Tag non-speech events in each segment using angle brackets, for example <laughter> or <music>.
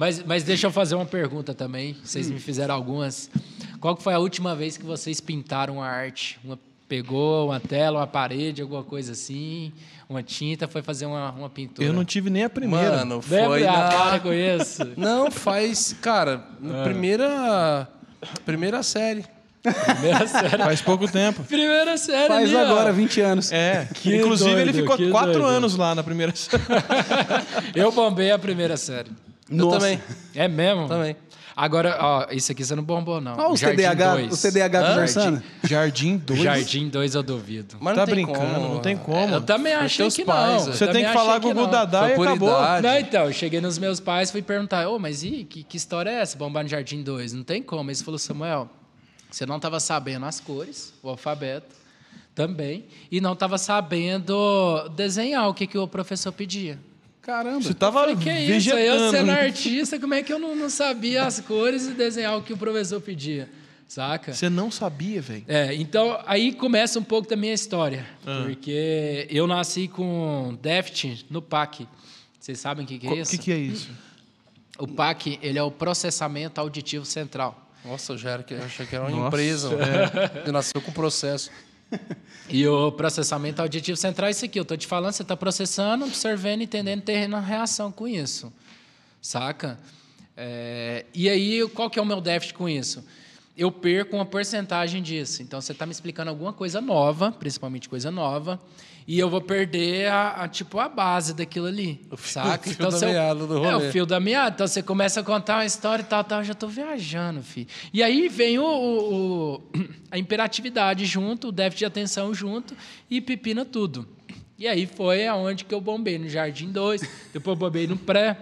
Mas, mas deixa eu fazer uma pergunta também. Vocês me fizeram algumas. Qual que foi a última vez que vocês pintaram a arte? Uma, pegou uma tela, uma parede, alguma coisa assim, uma tinta, foi fazer uma, uma pintura? Eu não tive nem a primeira. Mano, foi Lembra? na... Ah, cara, conheço. <laughs> Não, faz... Cara, na ah. primeira, primeira série. Primeira série. Faz pouco tempo. Primeira série. Faz ali, agora, ó. 20 anos. É. Que Inclusive, doido, ele ficou 4 anos lá na primeira <laughs> série. Eu bombei a primeira série. Nossa. Eu também. É mesmo? Também. Agora, ó, isso aqui você não bombou, não. Olha o Jardim CDH, o CDH do Jardim, Jardim 2. Jardim 2 eu duvido. Mas tá brincando, como. não tem como. eu também Foi achei que pais, não. Você tem que falar com o Gugu Dadá e acabou. Idade. Não, então, eu cheguei nos meus pais e fui perguntar, ô, oh, mas e que, que história é essa, bombar no Jardim 2? Não tem como. Eles falou Samuel, você não estava sabendo as cores, o alfabeto, também, e não estava sabendo desenhar o que, que o professor pedia. Caramba. Você tava falei, que vegetando. isso? Eu sendo né? artista, como é que eu não, não sabia as cores e desenhar o que o professor pedia? Saca? Você não sabia, velho? É, então aí começa um pouco da minha história. Ah. Porque eu nasci com déficit no PAC. Vocês sabem o que, que, é isso? O que, que é isso? O PAC, ele é o processamento auditivo central. Nossa, eu já era, eu achei que era uma Nossa. empresa. É. Né? <laughs> Nasceu com processo. <laughs> e o processamento é auditivo central é isso aqui. Eu estou te falando, você está processando, observando, entendendo, tendo reação com isso. Saca? É, e aí, qual que é o meu déficit com isso? eu perco uma porcentagem disso. Então, você está me explicando alguma coisa nova, principalmente coisa nova, e eu vou perder a, a tipo a base daquilo ali, o saca? Fio então, da meada do rolê. É o fio da meada. Então, você começa a contar uma história e tal, tal. Eu já estou viajando, filho. E aí vem o, o, o, <clears throat> a imperatividade junto, o déficit de atenção junto e pepina tudo. E aí foi aonde que eu bombei, no Jardim 2, depois bombei no pré...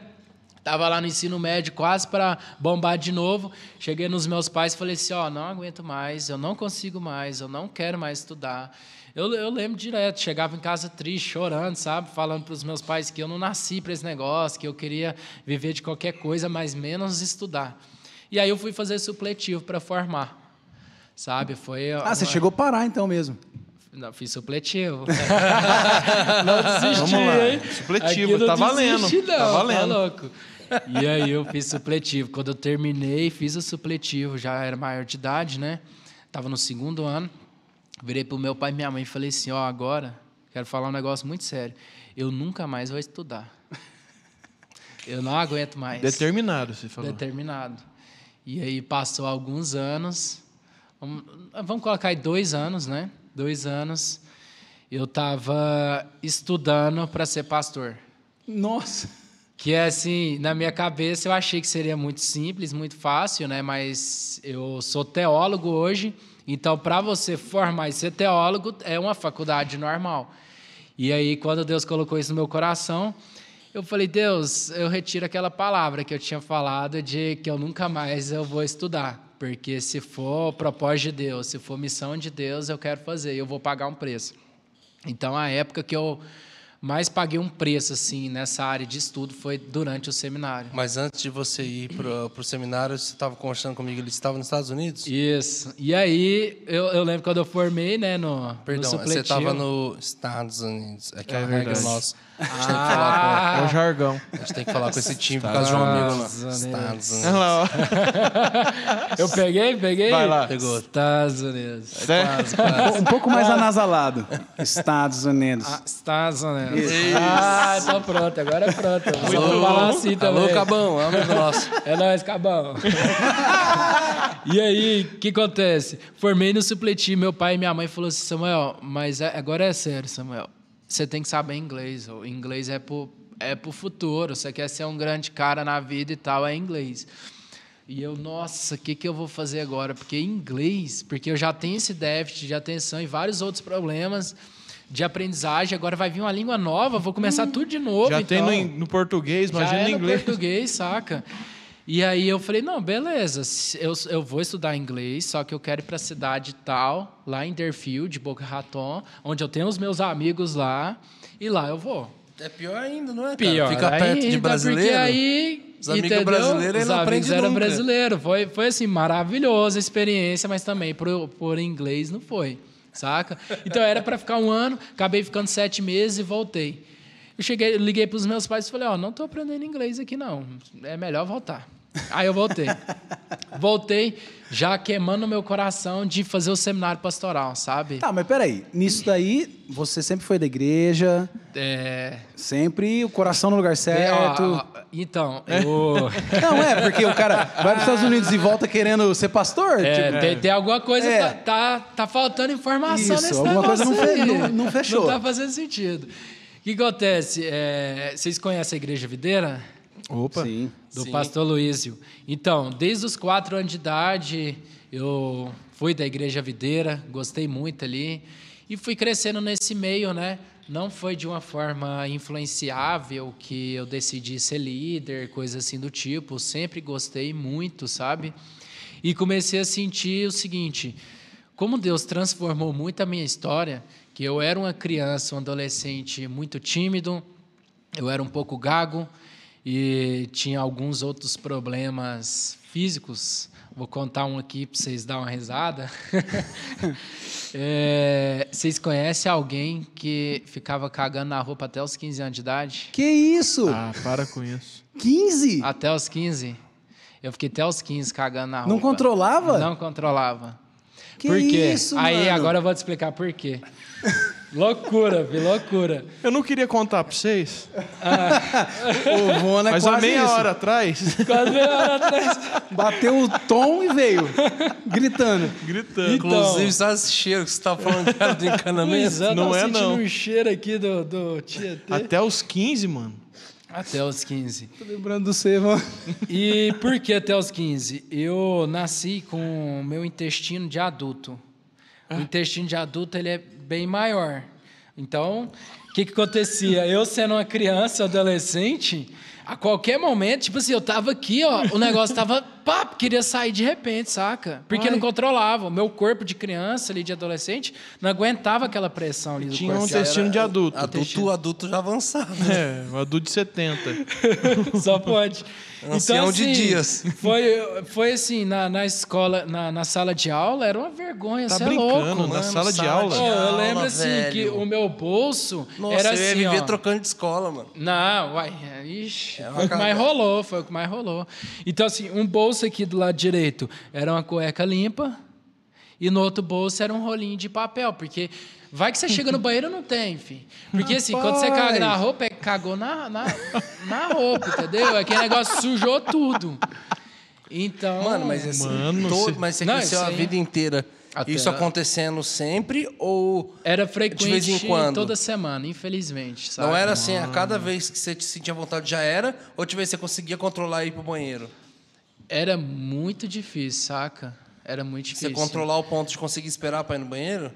Tava lá no ensino médio quase para bombar de novo. Cheguei nos meus pais e falei assim: ó, oh, não aguento mais, eu não consigo mais, eu não quero mais estudar. Eu, eu lembro direto, chegava em casa triste, chorando, sabe? Falando para os meus pais que eu não nasci para esse negócio, que eu queria viver de qualquer coisa, mas menos estudar. E aí eu fui fazer supletivo para formar. Sabe? Foi. Ah, uma... você chegou a parar então mesmo. Não, fiz supletivo. <laughs> não desisti, Vamos lá. Supletivo, não tá, valendo. Tá não, tá valendo. Tá valendo. louco e aí eu fiz supletivo. Quando eu terminei, fiz o supletivo, já era maior de idade, né? Tava no segundo ano. Virei pro meu pai e minha mãe e falei assim: "Ó, oh, agora quero falar um negócio muito sério. Eu nunca mais vou estudar. Eu não aguento mais." Determinado, você falou. Determinado. E aí passou alguns anos. Vamos colocar aí dois anos, né? Dois anos. Eu estava estudando para ser pastor. Nossa! Que é assim, na minha cabeça eu achei que seria muito simples, muito fácil, né? Mas eu sou teólogo hoje, então para você formar e ser teólogo é uma faculdade normal. E aí quando Deus colocou isso no meu coração, eu falei: "Deus, eu retiro aquela palavra que eu tinha falado de que eu nunca mais eu vou estudar, porque se for propósito de Deus, se for missão de Deus, eu quero fazer, eu vou pagar um preço". Então a época que eu mas paguei um preço assim nessa área de estudo foi durante o seminário. Mas antes de você ir para o seminário, você estava conversando comigo, ele estava nos Estados Unidos? Isso. E aí, eu, eu lembro quando eu formei, né, no Perdão, no você estava nos Estados Unidos. É que é a regra nossa. A gente tem que falar com. Ah. É o jargão. A gente tem que falar com esse time por tá causa de um amigo Estados Unidos. Tá tá Olha lá, <laughs> Eu peguei, peguei. Vai lá. Pegou. Estados Unidos. É quase, <laughs> quase. Um pouco mais ah. anasalado. Estados Unidos. Ah, Estados Unidos. Isso. Ah, tá pronto. Agora é pronto. Muito Alô, falar assim também. Alô, Cabão. É amigo nosso. É nóis, Cabão. e aí, o que acontece? Formei no supletivo. Meu pai e minha mãe falaram assim, Samuel, mas é, agora é sério, Samuel você tem que saber inglês. O inglês é para é o futuro. Você quer ser um grande cara na vida e tal, é inglês. E eu, nossa, o que, que eu vou fazer agora? Porque inglês, porque eu já tenho esse déficit de atenção e vários outros problemas de aprendizagem. Agora vai vir uma língua nova, vou começar hum, tudo de novo. Já então. tem no, então. no português, imagina já é no inglês. português, saca? E aí eu falei, não, beleza, eu, eu vou estudar inglês, só que eu quero ir para a cidade tal, lá em Deerfield, Boca Raton, onde eu tenho os meus amigos lá, e lá eu vou. É pior ainda, não é, Pior Fica perto ainda, de brasileiro. Porque aí, os amigos entendeu? brasileiros, Os amigos eram brasileiros. Foi, foi, assim, maravilhosa a experiência, mas também por, por inglês não foi, saca? Então, era para ficar um ano, acabei ficando sete meses e voltei. Eu cheguei, liguei para os meus pais e falei, ó, oh, não estou aprendendo inglês aqui, não. É melhor voltar. Aí eu voltei. voltei já queimando meu coração de fazer o seminário pastoral, sabe? Tá, mas peraí. Nisso daí, você sempre foi da igreja. É... Sempre o coração no lugar certo. É, ó, ó, então, é. eu... <laughs> Não, é, porque o cara vai para os Estados Unidos e volta querendo ser pastor. É, tipo... tem, tem, alguma coisa, é. tá, tá, tá, faltando informação Isso, nesse alguma coisa não, fe, não, não, fechou. Não tá fazendo sentido. O que acontece? É, vocês conhecem a Igreja Videira? Opa! Sim. Do Sim. pastor Luísio. Então, desde os quatro anos de idade, eu fui da Igreja Videira, gostei muito ali. E fui crescendo nesse meio, né? Não foi de uma forma influenciável que eu decidi ser líder, coisa assim do tipo. Sempre gostei muito, sabe? E comecei a sentir o seguinte: como Deus transformou muito a minha história, que eu era uma criança, um adolescente muito tímido, eu era um pouco gago, e tinha alguns outros problemas físicos. Vou contar um aqui para vocês dar uma risada. <laughs> é, vocês conhecem alguém que ficava cagando na roupa até os 15 anos de idade? Que isso? Ah, para com isso. 15? Até os 15. Eu fiquei até os 15 cagando na roupa. Não controlava? Não controlava. Que por quê? Isso, Aí mano? agora eu vou te explicar por quê. Loucura, vi, loucura. Eu não queria contar pra vocês. Ah. o Vona Mas há meia isso. hora atrás. Quase meia hora atrás. Bateu o tom e veio. Gritando. Gritando. Então, Inclusive, sabe esse cheiro que você tá falando cara, do encanamento? É, Exato, não é, não. um cheiro aqui do, do Tietê. Até os 15, mano. Até os 15. Tô lembrando do Seva. E por que até os 15? Eu nasci com meu intestino de adulto. O ah. intestino de adulto ele é bem maior. Então, o que, que acontecia? Eu sendo uma criança, adolescente, a qualquer momento, tipo assim, eu tava aqui, ó, o negócio tava queria sair de repente, saca? Porque Ai. não controlava. O meu corpo de criança ali, de adolescente, não aguentava aquela pressão ali. Tinha corpo. um intestino de adulto. Adulto, adulto já avançado. <laughs> É, um adulto de 70. <laughs> Só pode. Então, ancião então, assim, de dias. Foi, foi assim, na, na escola, na, na sala de aula, era uma vergonha. Tá você é louco. Mano, na sala, de aula? De aula eu lembro assim velho. que o meu bolso Nossa, era assim. Você ia viver ó, trocando de escola, mano. Não, uai. É, ixi, é foi o que mais rolou, foi o que mais rolou. Então, assim, um bolso bolso aqui do lado direito era uma cueca limpa e no outro bolso era um rolinho de papel, porque vai que você chega no banheiro não tem, enfim. Porque assim, quando você caga na roupa, é cagou na, na, na roupa, entendeu? Aquele é negócio sujou tudo. Então. Mano, mas assim, mano, todo, se... mas você não, cresceu a vida inteira. Até isso acontecendo sempre ou era frequente de vez em quando? toda semana, infelizmente. Sabe? Não era assim, a cada vez que você te sentia vontade já era, ou de vez você conseguia controlar e ir pro banheiro? Era muito difícil, saca? Era muito difícil. Você controlar o ponto de conseguir esperar para ir no banheiro?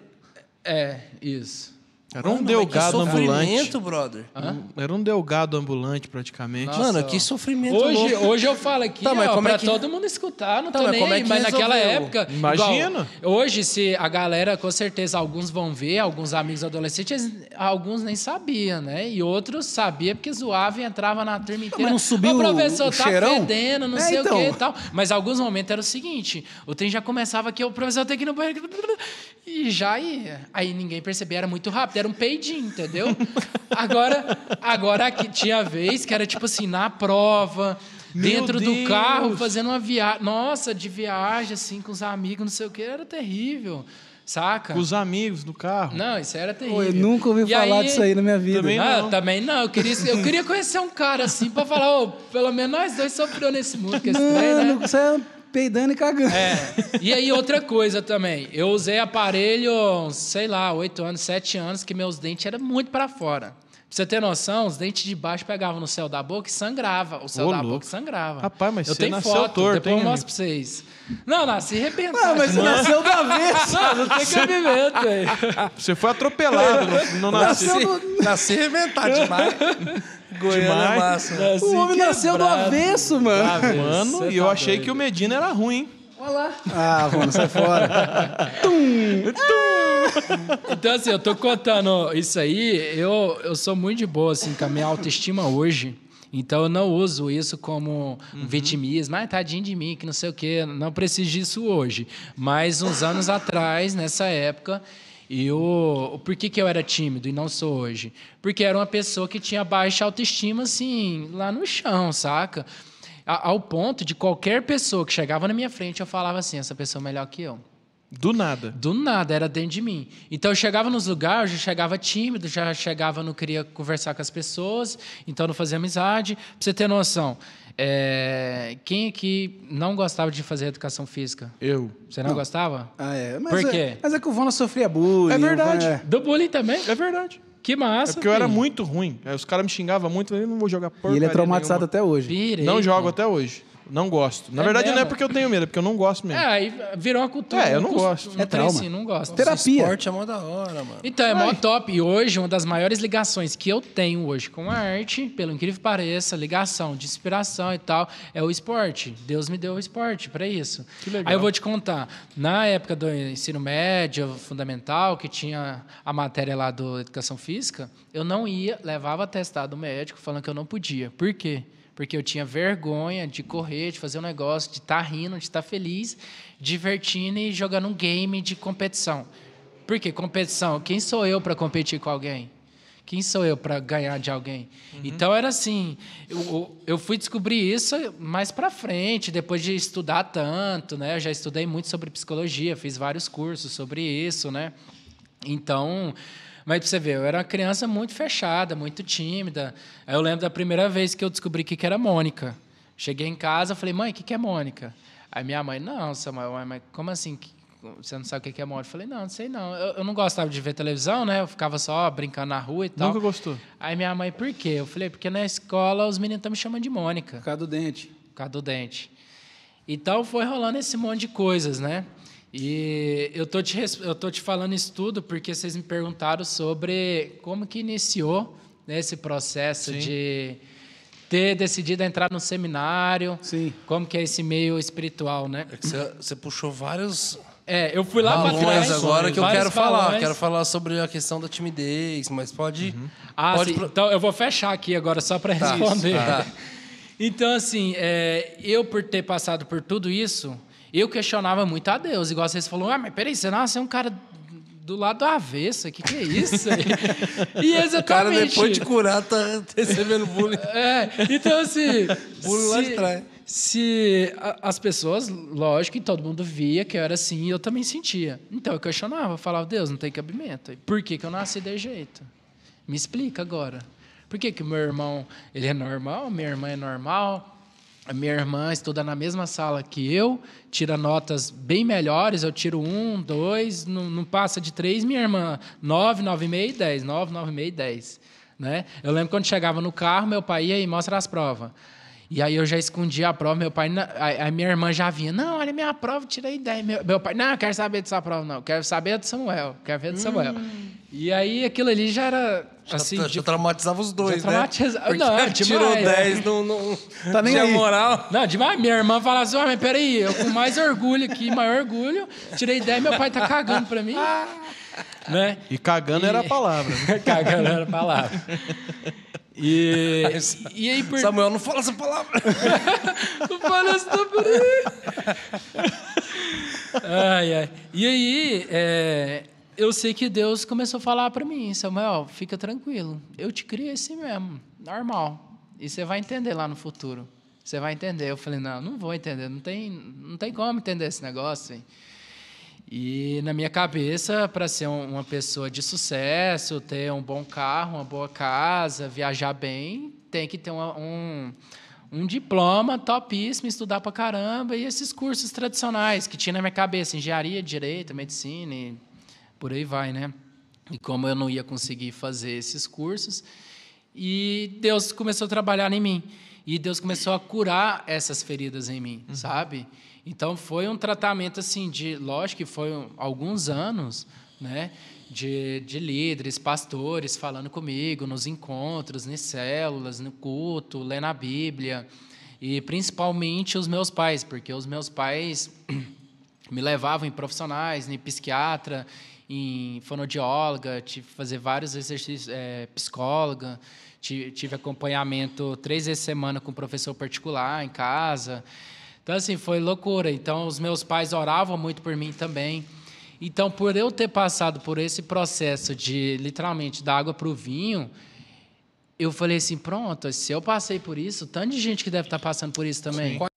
É, isso. Era um delgado ambulante. brother. Hum, era um delgado ambulante, praticamente. Nossa, Mano, que sofrimento. Hoje, louco. hoje eu falo aqui, Tá, ó, como pra é que- todo mundo escutar, não Tá, tô mas nem como é que mas naquela época... Imagina. igual, hoje, se a galera, com certeza, alguns vão ver, alguns amigos adolescentes, alguns nem sabiam, né? E outros sabiam porque zoava e entrava na turma inteira. não subiu o professor o tá cheirão?" fedendo, não É, sei o então. quê e tal. Mas alguns momentos era o seguinte, o trem já começava aqui, o professor tem que ir no banheiro... E já ia. Aí ninguém percebia, era muito rápido, era um peidinho, entendeu? Agora, agora que tinha vez que era tipo assim, na prova, Meu dentro Deus. do carro, fazendo uma viagem. Nossa, de viagem, assim, com os amigos, não sei o que, era terrível. Saca? Com os amigos no carro. Não, isso era terrível. Pô, eu nunca ouvi e falar aí... disso aí na minha vida. Também ah, não. Também não. Eu queria, eu queria conhecer um cara assim pra falar, oh, pelo menos nós dois sofremos nesse mundo. Que não, trem, né? não, é peidando e cagando. É. E aí, outra coisa também. Eu usei aparelho, sei lá, oito anos, sete anos, que meus dentes eram muito para fora. Pra você ter noção, os dentes de baixo pegavam no céu da boca e sangrava. O céu Ô, da louco. boca sangrava. Rapaz, mas eu você tenho nasceu foto, torto, depois hein, eu mostro pra vocês. Não, nasci arrebentado. Não, ah, mas você nasceu da vez. <laughs> Não, tem cabimento, velho. Você foi atropelado, não, não <laughs> é né? nasci. Nasceu no... Nasci arrebentado demais. Goiânia é massa. Nasci o homem quebrado. nasceu do avesso, mano. Do avesso, mano, e tá eu achei que o Medina era ruim, hein? Olá. Ah, vamos sai fora. Tum! Tum! Ah. Então, assim, eu tô contando isso aí. Eu, eu sou muito de boa, assim, com a minha autoestima hoje. Então, eu não uso isso como uhum. vitimismo. Ah, tadinho de mim, que não sei o quê. Não preciso disso hoje. Mas, uns anos atrás, nessa época, e o, por que, que eu era tímido e não sou hoje? Porque era uma pessoa que tinha baixa autoestima, assim, lá no chão, saca? ao ponto de qualquer pessoa que chegava na minha frente, eu falava assim: essa pessoa é melhor que eu. Do nada. Do nada, era dentro de mim. Então eu chegava nos lugares, eu já chegava tímido, já chegava, não queria conversar com as pessoas, então não fazia amizade. Pra você ter noção, é... quem aqui não gostava de fazer educação física? Eu. Você não, não. gostava? Ah, é. Mas Por é, Mas é que o Vona sofria bullying. É verdade. É... Do bullying também? É verdade. Que massa. É porque filho. eu era muito ruim. Aí é, os caras me xingavam muito, eu não vou jogar porra. E ele é traumatizado nenhuma. até hoje. não jogo mano. até hoje. Não gosto. Na é verdade, mesmo? não é porque eu tenho medo, é porque eu não gosto mesmo. É, aí virou a cultura. É, eu não gosto. é trauma. Assim, não gosto. Terapia. Esporte é mó da hora, mano. Então, é Ai. mó top. E hoje, uma das maiores ligações que eu tenho hoje com a arte, pelo incrível que pareça, ligação de inspiração e tal, é o esporte. Deus me deu o esporte para isso. Que legal. Aí eu vou te contar. Na época do ensino médio, fundamental, que tinha a matéria lá do Educação Física, eu não ia, levava testado médico falando que eu não podia. Por quê? porque eu tinha vergonha de correr, de fazer um negócio, de estar tá rindo, de estar tá feliz, divertindo e jogando um game de competição. Porque competição, quem sou eu para competir com alguém? Quem sou eu para ganhar de alguém? Uhum. Então era assim, eu, eu fui descobrir isso mais para frente, depois de estudar tanto, né? Eu já estudei muito sobre psicologia, fiz vários cursos sobre isso, né? Então, mas pra você ver, eu era uma criança muito fechada, muito tímida. Aí eu lembro da primeira vez que eu descobri que, que era Mônica. Cheguei em casa, falei, mãe, o que, que é Mônica? Aí minha mãe, não, Samuel, mas como assim? Você não sabe o que é Mônica? Eu falei, não, não sei não. Eu, eu, não gostava de ver televisão, né? Eu ficava só brincando na rua e tal. Nunca gostou? Aí minha mãe, por quê? Eu falei, é porque na escola os meninos estão me chamando de Mônica. Por causa do dente. Por causa do dente. Então foi rolando esse monte de coisas, né? E eu tô te eu tô te falando isso tudo porque vocês me perguntaram sobre como que iniciou né, esse processo Sim. de ter decidido entrar no seminário. Sim. Como que é esse meio espiritual, né? É você puxou vários é, eu fui lá para trás agora que eu quero balões. falar, quero falar sobre a questão da timidez, mas pode, uhum. ah, pode... Então eu vou fechar aqui agora só para tá. responder. tá. <laughs> Então assim, é, eu por ter passado por tudo isso, eu questionava muito a Deus, igual vocês falaram, ah, mas peraí, você nasceu um cara do lado avesso, o que, que é isso? <laughs> e exatamente. O cara, depois de curar, tá <laughs> recebendo bullying. É, então assim. <laughs> bullying lá de trás. Se as pessoas, lógico, e todo mundo via que eu era assim, e eu também sentia. Então eu questionava, falava, Deus, não tem cabimento. Por que, que eu nasci desse jeito? Me explica agora. Por que, que meu irmão ele é normal, minha irmã é normal, a minha irmã estuda na mesma sala que eu, tira notas bem melhores, eu tiro um, dois, não, não passa de três, minha irmã, nove, nove e meio, dez, nove, nove e meio, dez. Né? Eu lembro quando chegava no carro, meu pai ia e mostra as provas. E aí eu já escondia a prova, meu pai, a, minha irmã já vinha, não, olha minha prova, tirei 10. Meu, meu pai, não, eu quero saber dessa prova, não, quero saber do Samuel, quero ver do hum. Samuel. E aí aquilo ali já era. Assim, já, já de... traumatizava os dois, já né? Traumatiza... não, <laughs> é demais, tirou 10, é. não, Tá nem aí. moral. Não, demais. Minha irmã falava assim: ah, mas peraí, eu com mais orgulho aqui, maior orgulho, tirei 10, meu pai tá cagando pra mim. <laughs> né? E cagando e... era a palavra. <laughs> cagando era a palavra. E, e aí por... Samuel, não fala essa palavra! não fala essa palavra! ai, ai. E aí, é, eu sei que Deus começou a falar para mim, Samuel, fica tranquilo, eu te criei assim mesmo, normal. E você vai entender lá no futuro. Você vai entender. Eu falei, não, não vou entender, não tem, não tem como entender esse negócio. Hein? E na minha cabeça, para ser uma pessoa de sucesso, ter um bom carro, uma boa casa, viajar bem, tem que ter uma, um, um diploma topíssimo, estudar para caramba, e esses cursos tradicionais que tinha na minha cabeça, engenharia, direito, medicina, e por aí vai, né? E como eu não ia conseguir fazer esses cursos, e Deus começou a trabalhar em mim. E Deus começou a curar essas feridas em mim, uhum. sabe? Então foi um tratamento assim de, lógico que foi alguns anos, né? De, de líderes, pastores falando comigo nos encontros, nas células, no culto, lendo a Bíblia. E principalmente os meus pais, porque os meus pais <clears throat> me levavam em profissionais, em psiquiatra, em fonodióloga, tive que fazer vários exercícios, é, psicóloga, tive, acompanhamento três vezes por semana com um professor particular em casa. Então, assim, foi loucura. Então, os meus pais oravam muito por mim também. Então, por eu ter passado por esse processo de, literalmente, da água para o vinho, eu falei assim: pronto, se eu passei por isso, tanto de gente que deve estar tá passando por isso também. Sim.